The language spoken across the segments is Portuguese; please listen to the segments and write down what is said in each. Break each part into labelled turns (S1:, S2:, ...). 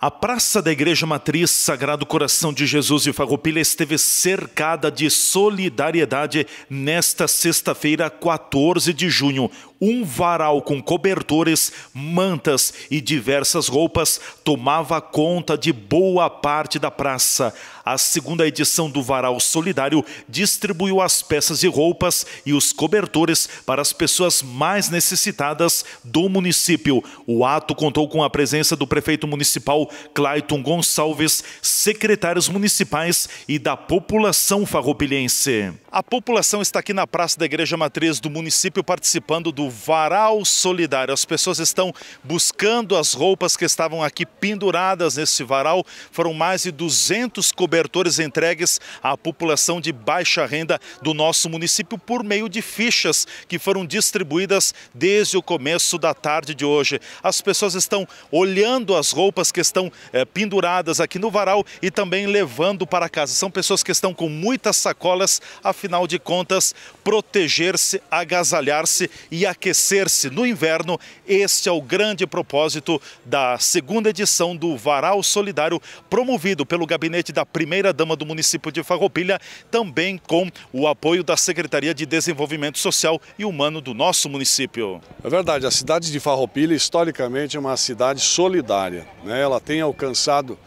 S1: A praça da Igreja Matriz Sagrado Coração de Jesus de Farroupilha esteve cercada de solidariedade nesta sexta-feira, 14 de junho, um varal com cobertores, mantas e diversas roupas tomava conta de boa parte da praça. A segunda edição do Varal Solidário distribuiu as peças de roupas e os cobertores para as pessoas mais necessitadas do município. O ato contou com a presença do prefeito municipal Clayton Gonçalves, secretários municipais e da população farroupilhense. A população está aqui na Praça da Igreja Matriz do município participando do Varal Solidário. As pessoas estão buscando as roupas que estavam aqui penduradas nesse varal. Foram mais de 200 cobertores entregues à população de baixa renda do nosso município por meio de fichas que foram distribuídas desde o começo da tarde de hoje. As pessoas estão olhando as roupas que estão é, penduradas aqui no varal e também levando para casa. São pessoas que estão com muitas sacolas, afinal de contas, proteger-se, agasalhar-se e aquecer-se no inverno, este é o grande propósito da segunda edição do Varal Solidário, promovido pelo gabinete da primeira-dama do município de Farroupilha,
S2: também com o apoio da Secretaria de Desenvolvimento Social e Humano do nosso município. É verdade, a cidade de Farroupilha historicamente é uma cidade solidária. Né? Ela tem alcançado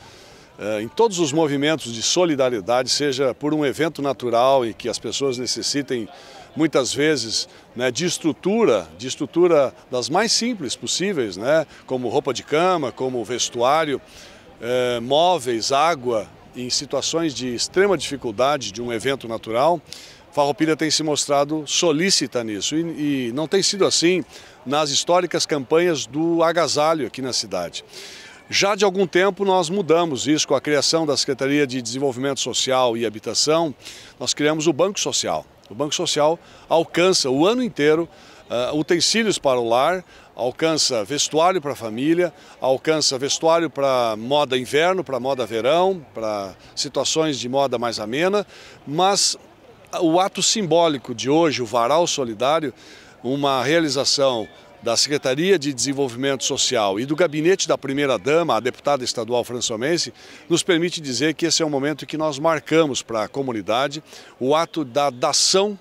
S2: é, em todos os movimentos de solidariedade, seja por um evento natural e que as pessoas necessitem muitas vezes né, de estrutura, de estrutura das mais simples possíveis, né, como roupa de cama, como vestuário, é, móveis, água, em situações de extrema dificuldade de um evento natural, Farroupilha tem se mostrado solícita nisso e, e não tem sido assim nas históricas campanhas do agasalho aqui na cidade. Já de algum tempo nós mudamos isso com a criação da Secretaria de Desenvolvimento Social e Habitação, nós criamos o Banco Social. O Banco Social alcança o ano inteiro uh, utensílios para o lar, alcança vestuário para a família, alcança vestuário para moda inverno, para moda verão, para situações de moda mais amena, mas o ato simbólico de hoje, o Varal Solidário, uma realização da Secretaria de Desenvolvimento Social e do gabinete da primeira-dama, a deputada estadual Françomense, nos permite dizer que esse é o momento que nós marcamos para a comunidade o ato da dação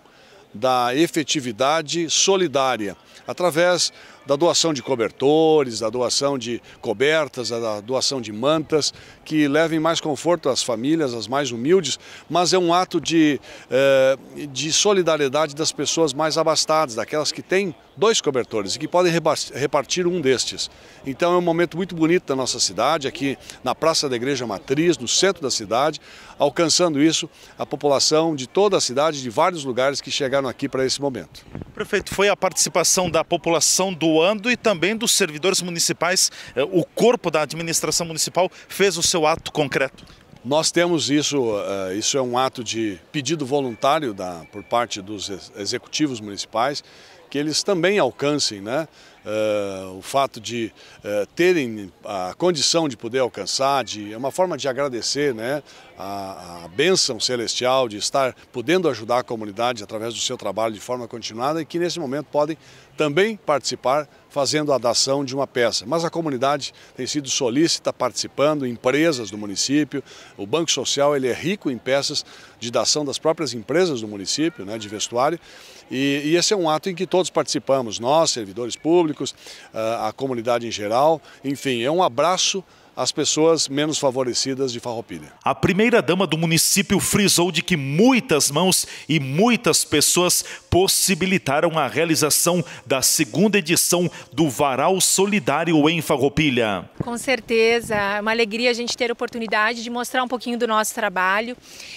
S2: da efetividade solidária, através da doação de cobertores, da doação de cobertas, da doação de mantas, que levem mais conforto às famílias, às mais humildes, mas é um ato de, eh, de solidariedade das pessoas mais abastadas, daquelas que têm dois cobertores e que podem repartir um destes. Então é um momento muito bonito da nossa cidade, aqui na Praça da Igreja Matriz, no centro da cidade, alcançando isso a população de toda a cidade, de vários lugares que chegaram aqui para esse momento.
S1: Prefeito, foi a participação da população doando e também dos servidores municipais, eh, o corpo da administração municipal
S2: fez o seu ato concreto? Nós temos isso, eh, isso é um ato de pedido voluntário da, por parte dos executivos municipais, que eles também alcancem né, Uh, o fato de uh, terem a condição de poder alcançar, de, é uma forma de agradecer né, a, a bênção celestial de estar podendo ajudar a comunidade através do seu trabalho de forma continuada e que nesse momento podem também participar fazendo a dação de uma peça. Mas a comunidade tem sido solícita participando, empresas do município, o Banco Social ele é rico em peças de dação das próprias empresas do município, né, de vestuário, e, e esse é um ato em que todos participamos, nós, servidores públicos, ah, a comunidade em geral, enfim, é um abraço as pessoas menos favorecidas de Farroupilha.
S1: A primeira-dama do município frisou de que muitas mãos e muitas pessoas possibilitaram a realização da segunda edição do Varal Solidário em Farroupilha.
S3: Com certeza, é uma alegria a gente ter a oportunidade de mostrar um pouquinho do nosso trabalho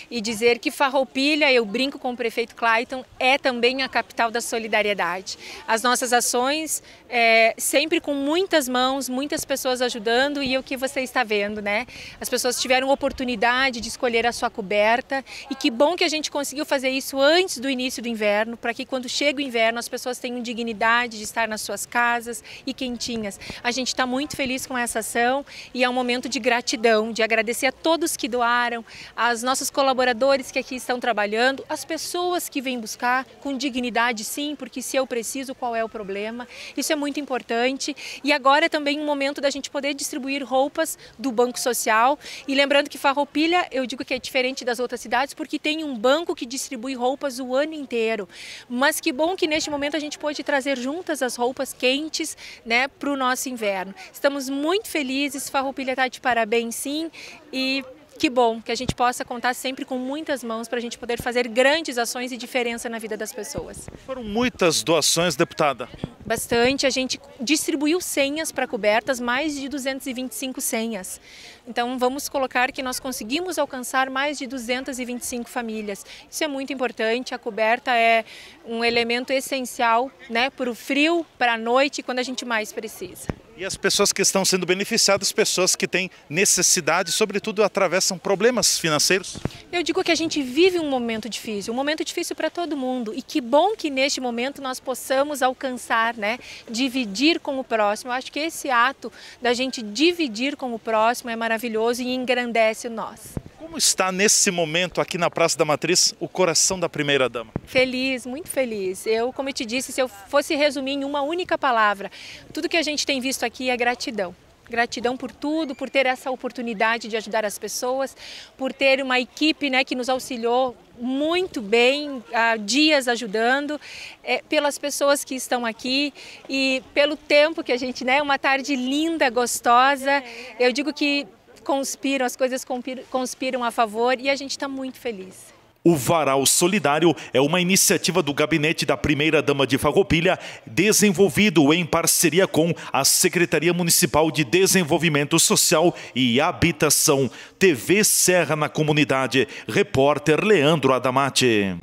S3: e dizer que Farroupilha, eu brinco com o prefeito Clayton, é também a capital da solidariedade. As nossas ações, é, sempre com muitas mãos, muitas pessoas ajudando e eu que você está vendo, né? As pessoas tiveram oportunidade de escolher a sua coberta e que bom que a gente conseguiu fazer isso antes do início do inverno, para que quando chega o inverno as pessoas tenham dignidade de estar nas suas casas e quentinhas. A gente está muito feliz com essa ação e é um momento de gratidão, de agradecer a todos que doaram, aos nossos colaboradores que aqui estão trabalhando, as pessoas que vêm buscar com dignidade, sim, porque se eu preciso, qual é o problema? Isso é muito importante. E agora é também um momento da gente poder distribuir roupas do Banco Social. E lembrando que Farroupilha, eu digo que é diferente das outras cidades porque tem um banco que distribui roupas o ano inteiro. Mas que bom que neste momento a gente pôde trazer juntas as roupas quentes né, para o nosso inverno. Estamos muito felizes, Farroupilha está de parabéns sim e que bom que a gente possa contar sempre com muitas mãos para a gente poder fazer grandes ações e diferença na vida das pessoas. Foram
S1: muitas doações, deputada.
S3: Bastante. A gente distribuiu senhas para cobertas, mais de 225 senhas. Então vamos colocar que nós conseguimos alcançar mais de 225 famílias. Isso é muito importante. A coberta é um elemento essencial né, para o frio, para a noite, quando a gente mais precisa.
S1: E as pessoas que estão sendo beneficiadas, pessoas que têm necessidade, sobretudo atravessam problemas financeiros?
S3: Eu digo que a gente vive um momento difícil, um momento difícil para todo mundo. E que bom que neste momento nós possamos alcançar, né? Dividir com o próximo. Eu acho que esse ato da gente dividir com o próximo é maravilhoso e engrandece nós.
S1: Como está nesse momento aqui na Praça da Matriz o coração da primeira dama?
S3: Feliz, muito feliz. Eu, como eu te disse, se eu fosse resumir em uma única palavra, tudo que a gente tem visto aqui é gratidão. Gratidão por tudo, por ter essa oportunidade de ajudar as pessoas, por ter uma equipe né, que nos auxiliou muito bem, há dias ajudando, é, pelas pessoas que estão aqui e pelo tempo que a gente, né, uma tarde linda, gostosa. Eu digo que conspiram, as coisas conspiram a favor e a gente está muito feliz.
S1: O Varal Solidário é uma iniciativa do gabinete da primeira-dama de Fagopilha, desenvolvido em parceria com a Secretaria Municipal de Desenvolvimento Social e Habitação. TV Serra na Comunidade. Repórter Leandro Adamati.